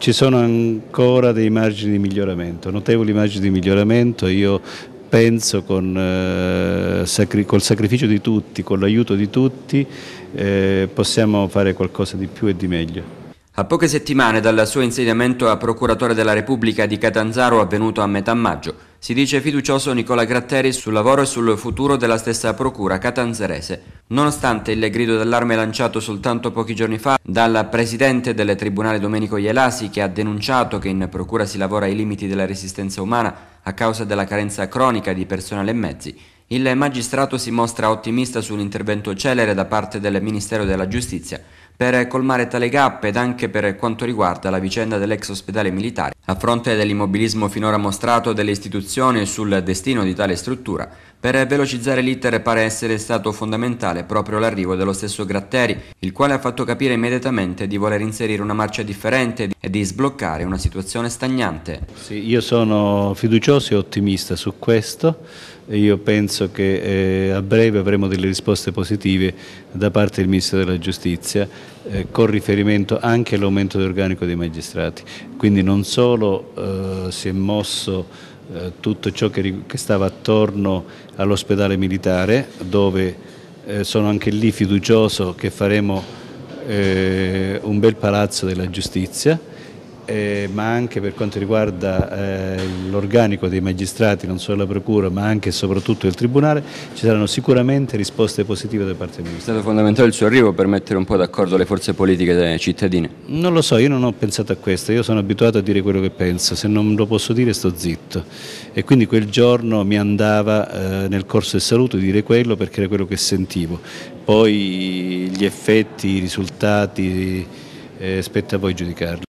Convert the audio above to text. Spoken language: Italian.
ci sono ancora dei margini di miglioramento, notevoli margini di miglioramento, io penso con, eh, sacri col sacrificio di tutti, con l'aiuto di tutti, eh, possiamo fare qualcosa di più e di meglio. A poche settimane dal suo insediamento a procuratore della Repubblica di Catanzaro avvenuto a metà maggio, si dice fiducioso Nicola Gratteri sul lavoro e sul futuro della stessa procura catanzarese. Nonostante il grido d'allarme lanciato soltanto pochi giorni fa dal presidente del tribunale Domenico Ielasi che ha denunciato che in procura si lavora ai limiti della resistenza umana a causa della carenza cronica di personale e mezzi, il magistrato si mostra ottimista sull'intervento celere da parte del Ministero della Giustizia per colmare tale gap ed anche per quanto riguarda la vicenda dell'ex ospedale militare. A fronte dell'immobilismo finora mostrato dalle istituzioni sul destino di tale struttura, per velocizzare l'iter pare essere stato fondamentale proprio l'arrivo dello stesso Gratteri, il quale ha fatto capire immediatamente di voler inserire una marcia differente e di sbloccare una situazione stagnante. Sì, io sono fiducioso e ottimista su questo, io penso che eh, a breve avremo delle risposte positive da parte del Ministro della Giustizia eh, con riferimento anche all'aumento dell'organico dei magistrati, quindi non solo eh, si è mosso eh, tutto ciò che, che, stava attorno all'ospedale militare dove eh, sono anche lì fiducioso che faremo eh, un bel palazzo della giustizia eh, ma anche per quanto riguarda eh, l'organico dei magistrati, non solo la Procura ma anche e soprattutto il Tribunale, ci saranno sicuramente risposte positive da parte del Ministro. È stato fondamentale il suo arrivo per mettere un po' d'accordo le forze politiche cittadine? Non lo so, io non ho pensato a questo, io sono abituato a dire quello che penso, se non lo posso dire sto zitto e quindi quel giorno mi andava eh, nel corso del saluto dire quello perché era quello che sentivo, poi gli effetti, i risultati, eh, spetta a voi giudicarli.